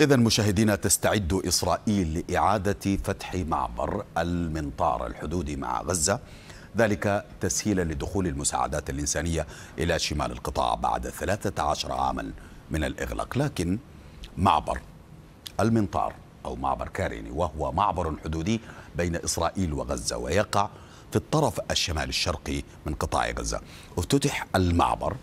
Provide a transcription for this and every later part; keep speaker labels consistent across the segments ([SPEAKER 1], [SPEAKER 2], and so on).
[SPEAKER 1] إذا مشاهدينا تستعد إسرائيل لإعادة فتح معبر المنطار الحدودي مع غزة ذلك تسهيلا لدخول المساعدات الإنسانية إلى شمال القطاع بعد 13 عاما من الإغلاق لكن معبر المنطار أو معبر كاريني وهو معبر حدودي بين إسرائيل وغزة ويقع في الطرف الشمال الشرقي من قطاع غزة افتتح المعبر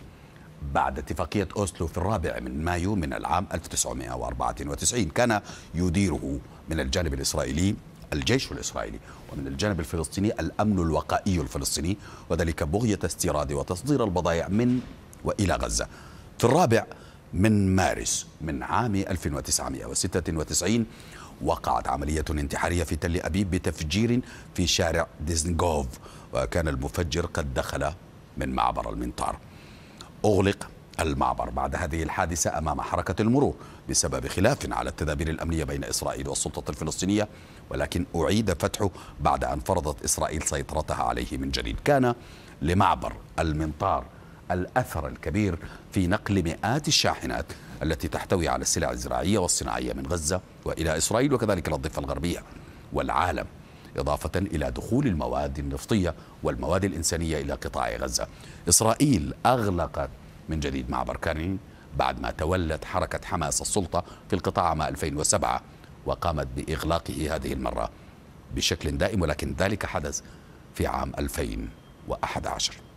[SPEAKER 1] بعد اتفاقية أوسلو في الرابع من مايو من العام 1994 كان يديره من الجانب الإسرائيلي الجيش الإسرائيلي ومن الجانب الفلسطيني الأمن الوقائي الفلسطيني وذلك بغية استيراد وتصدير البضائع من وإلى غزة في الرابع من مارس من عام 1996 وقعت عملية انتحارية في تل أبيب بتفجير في شارع ديزنغوف وكان المفجر قد دخل من معبر المنطار أغلق المعبر بعد هذه الحادثة أمام حركة المرور بسبب خلاف على التدابير الأمنية بين إسرائيل والسلطة الفلسطينية ولكن أعيد فتحه بعد أن فرضت إسرائيل سيطرتها عليه من جديد كان لمعبر المنطار الأثر الكبير في نقل مئات الشاحنات التي تحتوي على السلع الزراعية والصناعية من غزة وإلى إسرائيل وكذلك الضفة الغربية والعالم إضافة إلى دخول المواد النفطية والمواد الإنسانية إلى قطاع غزة إسرائيل أغلقت من جديد معبر كانين بعد ما تولت حركة حماس السلطة في القطاع عام 2007 وقامت بإغلاقه هذه المرة بشكل دائم ولكن ذلك حدث في عام 2011